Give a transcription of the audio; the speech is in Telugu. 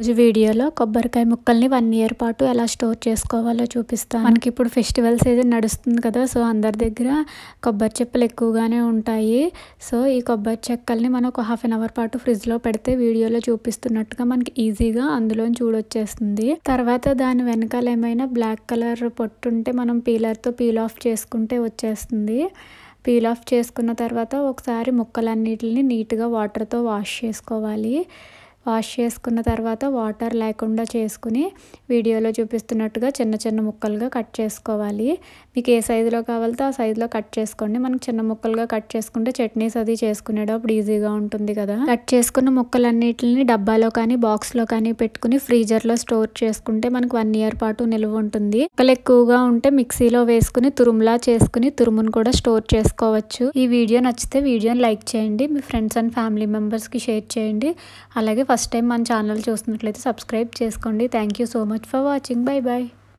రోజు వీడియోలో కొబ్బరికాయ ముక్కల్ని వన్ ఇయర్ పాటు ఎలా స్టోర్ చేసుకోవాలో చూపిస్తాను మనకి ఇప్పుడు ఫెస్టివల్ సీజన్ నడుస్తుంది కదా సో అందరి దగ్గర కొబ్బరి చెప్పలు ఎక్కువగానే ఉంటాయి సో ఈ కొబ్బరి చెక్కల్ని మనం ఒక హాఫ్ అన్ అవర్ పాటు ఫ్రిడ్జ్లో పెడితే వీడియోలో చూపిస్తున్నట్టుగా మనకి ఈజీగా అందులో చూడొచ్చేస్తుంది తర్వాత దాని వెనకాల ఏమైనా బ్లాక్ కలర్ పొట్టు ఉంటే మనం పీలర్తో పీల్ ఆఫ్ చేసుకుంటే వచ్చేస్తుంది పీల్ ఆఫ్ చేసుకున్న తర్వాత ఒకసారి ముక్కలన్నిటిని నీట్గా వాటర్తో వాష్ చేసుకోవాలి వాష్ చేసుకున్న తర్వాత వాటర్ లేకుండా చేసుకుని వీడియోలో చూపిస్తున్నట్టుగా చిన్న చిన్న ముక్కలుగా కట్ చేసుకోవాలి మీకు ఏ సైజులో కావాలితే ఆ సైజులో కట్ చేసుకోండి మనకు చిన్న ముక్కలుగా కట్ చేసుకుంటే చట్నీస్ అది చేసుకునేటప్పుడు ఈజీగా ఉంటుంది కదా కట్ చేసుకున్న ముక్కలన్నింటిని డబ్బాలో కానీ బాక్స్లో కానీ పెట్టుకుని ఫ్రీజర్లో స్టోర్ చేసుకుంటే మనకు వన్ ఇయర్ పాటు నిల్వ ఉంటుంది ముక్కలు ఎక్కువగా ఉంటే మిక్సీలో వేసుకుని తురుములా చేసుకుని తురుమును కూడా స్టోర్ చేసుకోవచ్చు ఈ వీడియో నచ్చితే వీడియోని లైక్ చేయండి మీ ఫ్రెండ్స్ అండ్ ఫ్యామిలీ మెంబర్స్కి షేర్ చేయండి అలాగే ఫస్ట్ టైం మన ఛానల్ చూస్తున్నట్లయితే సబ్స్క్రైబ్ చేసుకోండి thank you so much for watching bye bye